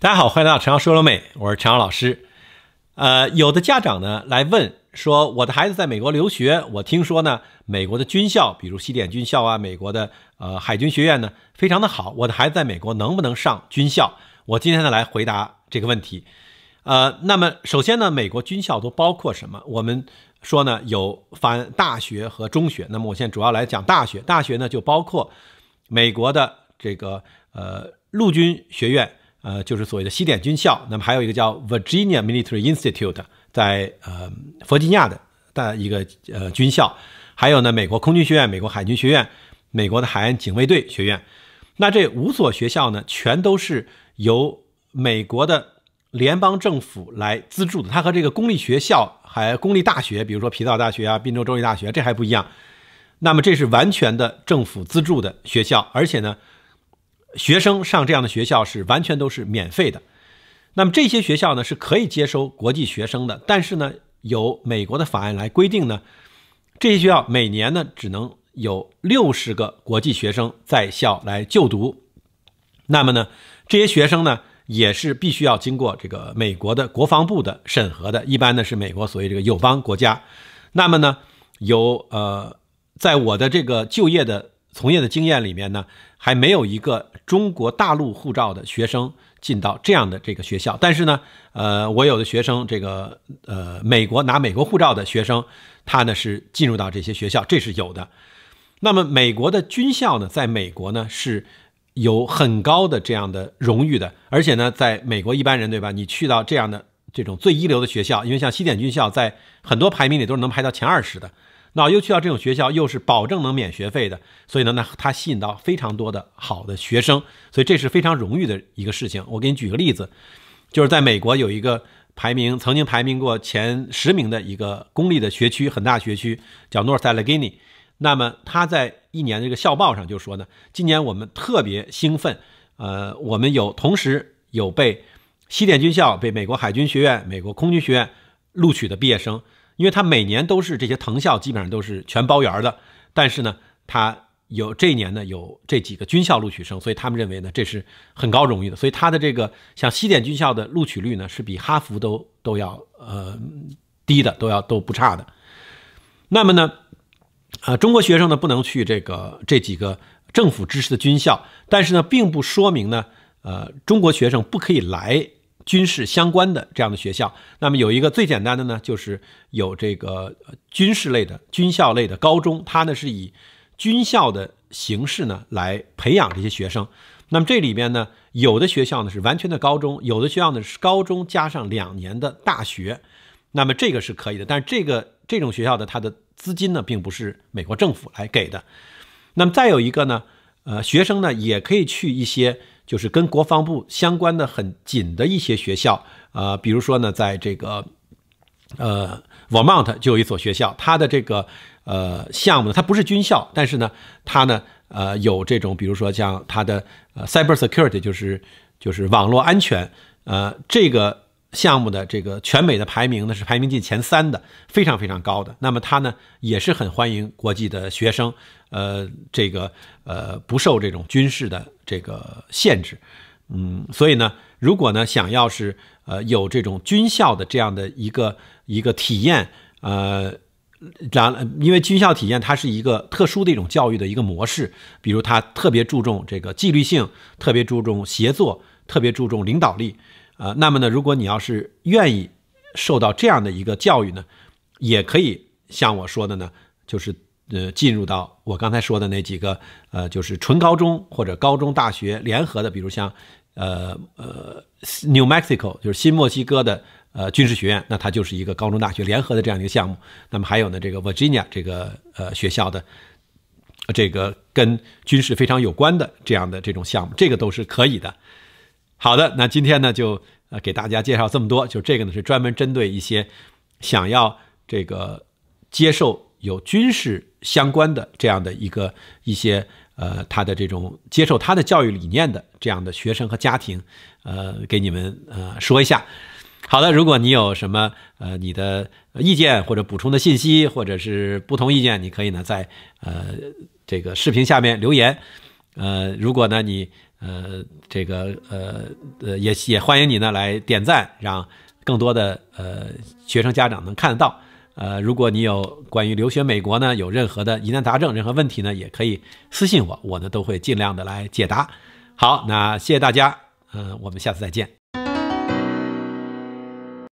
大家好，欢迎来到陈师说说美，我是陈老师。呃，有的家长呢来问说，我的孩子在美国留学，我听说呢，美国的军校，比如西点军校啊，美国的呃海军学院呢非常的好，我的孩子在美国能不能上军校？我今天呢来回答这个问题。呃，那么首先呢，美国军校都包括什么？我们说呢，有反大学和中学。那么我现在主要来讲大学。大学呢就包括美国的这个呃陆军学院。呃，就是所谓的西点军校，那么还有一个叫 Virginia Military Institute，在呃弗吉尼亚的的一个呃军校，还有呢美国空军学院、美国海军学院、美国的海岸警卫队学院。那这五所学校呢，全都是由美国的联邦政府来资助的。它和这个公立学校、还公立大学，比如说皮草大学啊、宾州州立大学，这还不一样。那么这是完全的政府资助的学校，而且呢。学生上这样的学校是完全都是免费的，那么这些学校呢是可以接收国际学生的，但是呢，有美国的法案来规定呢，这些学校每年呢只能有六十个国际学生在校来就读，那么呢，这些学生呢也是必须要经过这个美国的国防部的审核的，一般呢是美国所谓这个友邦国家，那么呢，有呃，在我的这个就业的。从业的经验里面呢，还没有一个中国大陆护照的学生进到这样的这个学校。但是呢，呃，我有的学生，这个呃，美国拿美国护照的学生，他呢是进入到这些学校，这是有的。那么美国的军校呢，在美国呢是有很高的这样的荣誉的，而且呢，在美国一般人对吧？你去到这样的这种最一流的学校，因为像西点军校在很多排名里都是能排到前二十的。那又去到这种学校，又是保证能免学费的，所以呢，那他吸引到非常多的好的学生，所以这是非常荣誉的一个事情。我给你举个例子，就是在美国有一个排名曾经排名过前十名的一个公立的学区，很大学区叫 North a l l e g h e n y 那么他在一年这个校报上就说呢，今年我们特别兴奋，呃，我们有同时有被西点军校、被美国海军学院、美国空军学院录取的毕业生。因为他每年都是这些藤校基本上都是全包圆的，但是呢，他有这一年呢有这几个军校录取生，所以他们认为呢这是很高荣誉的。所以他的这个像西点军校的录取率呢是比哈佛都都要呃低的，都要都不差的。那么呢，呃，中国学生呢不能去这个这几个政府支持的军校，但是呢并不说明呢呃中国学生不可以来。军事相关的这样的学校，那么有一个最简单的呢，就是有这个军事类的、军校类的高中，它呢是以军校的形式呢来培养这些学生。那么这里边呢，有的学校呢是完全的高中，有的学校呢是高中加上两年的大学，那么这个是可以的。但是这个这种学校的它的资金呢，并不是美国政府来给的。那么再有一个呢，呃，学生呢也可以去一些。就是跟国防部相关的很紧的一些学校，呃，比如说呢，在这个，呃，Vermont 就有一所学校，它的这个呃项目呢，它不是军校，但是呢，它呢，呃，有这种，比如说像它的呃 Cyber Security，就是就是网络安全，呃，这个。项目的这个全美的排名呢是排名进前三的，非常非常高的。那么它呢也是很欢迎国际的学生，呃，这个呃不受这种军事的这个限制，嗯，所以呢，如果呢想要是呃有这种军校的这样的一个一个体验，呃，然因为军校体验它是一个特殊的一种教育的一个模式，比如它特别注重这个纪律性，特别注重协作，特别注重领导力。啊，那么呢，如果你要是愿意受到这样的一个教育呢，也可以像我说的呢，就是呃，进入到我刚才说的那几个呃，就是纯高中或者高中大学联合的，比如像呃呃 New Mexico 就是新墨西哥的呃军事学院，那它就是一个高中大学联合的这样一个项目。那么还有呢，这个 Virginia 这个呃学校的这个跟军事非常有关的这样的这种项目，这个都是可以的。好的，那今天呢就呃给大家介绍这么多，就这个呢是专门针对一些想要这个接受有军事相关的这样的一个一些呃他的这种接受他的教育理念的这样的学生和家庭，呃，给你们呃说一下。好的，如果你有什么呃你的意见或者补充的信息或者是不同意见，你可以呢在呃这个视频下面留言。呃，如果呢，你呃这个呃呃也也欢迎你呢来点赞，让更多的呃学生家长能看得到。呃，如果你有关于留学美国呢有任何的疑难杂症、任何问题呢，也可以私信我，我呢都会尽量的来解答。好，那谢谢大家，嗯，我们下次再见。